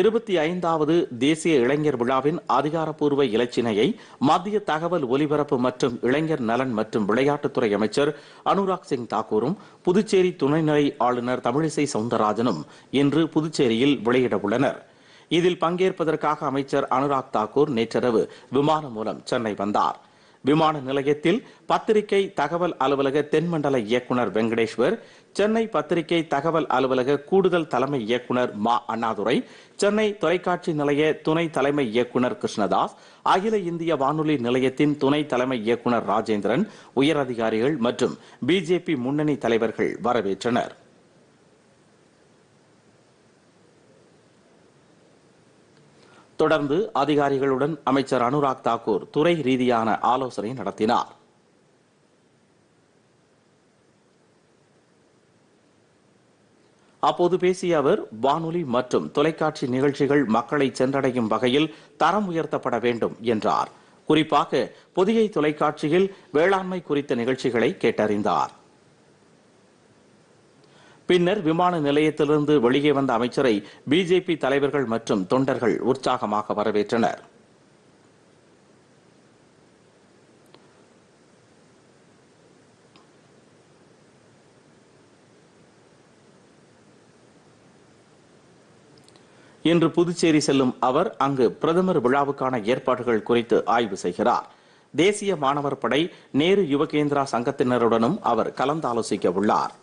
இருபத்தி ஐந்தாவது தேசிய இளைஞர் விழாவின் அதிகாரப்பூர்வ இலச்சினையை மத்திய தகவல் ஒலிபரப்பு மற்றும் இளைஞர் நலன் மற்றும் விளையாட்டுத்துறை அமைச்சர் அனுராக் சிங் தாக்கூரும் புதுச்சேரி துணைநிலை ஆளுநர் தமிழிசை சவுந்தரராஜனும் இன்று புதுச்சேரியில் வெளியிடவுள்ளனர் இதில் பங்கேற்பதற்காக அமைச்சர் அனுராக் தாக்கூர் நேற்றிரவு விமானம் மூலம் சென்னை வந்தார் விமான நிலையத்தில் பத்திரிகை தகவல் அலுவலக தென்மண்டல இயக்குனர் வெங்கடேஸ்வர் சென்னை பத்திரிகை தகவல் அலுவலக கூடுதல் தலைமை இயக்குனர் மா அண்ணாதுரை சென்னை தொலைக்காட்சி நிலைய துணை தலைமை இயக்குனர் கிருஷ்ணதாஸ் அகில இந்திய வானொலி நிலையத்தின் துணை தலைமை இயக்குனர் ராஜேந்திரன் உயரதிகாரிகள் மற்றும் பிஜேபி முன்னணி தலைவர்கள் வரவேற்றனர் தொடர்ந்து அதிகாரிகளுடன் அமைச்சர் அனுராக் தாக்கூர் துறை ரீதியான ஆலோசனை நடத்தினார் அப்போது பேசிய அவர் வானொலி மற்றும் தொலைக்காட்சி நிகழ்ச்சிகள் மக்களை சென்றடையும் வகையில் தரம் உயர்த்தப்பட வேண்டும் என்றார் குறிப்பாக புதிய தொலைக்காட்சியில் வேளாண்மை குறித்த நிகழ்ச்சிகளை கேட்டறிந்தார் பின்னர் விமான நிலையத்திலிருந்து வெளியே வந்த அமைச்சரை பிஜேபி தலைவர்கள் மற்றும் தொண்டர்கள் உற்சாகமாக வரவேற்றனர் இன்று புதுச்சேரி செல்லும் அவர் அங்கு பிரதமர் விழாவுக்கான ஏற்பாடுகள் குறித்து ஆய்வு செய்கிறார் தேசிய மாணவர் படை நேரு யுவகேந்திரா சங்கத்தினருடனும் அவர் கலந்தாலோசிக்க உள்ளார்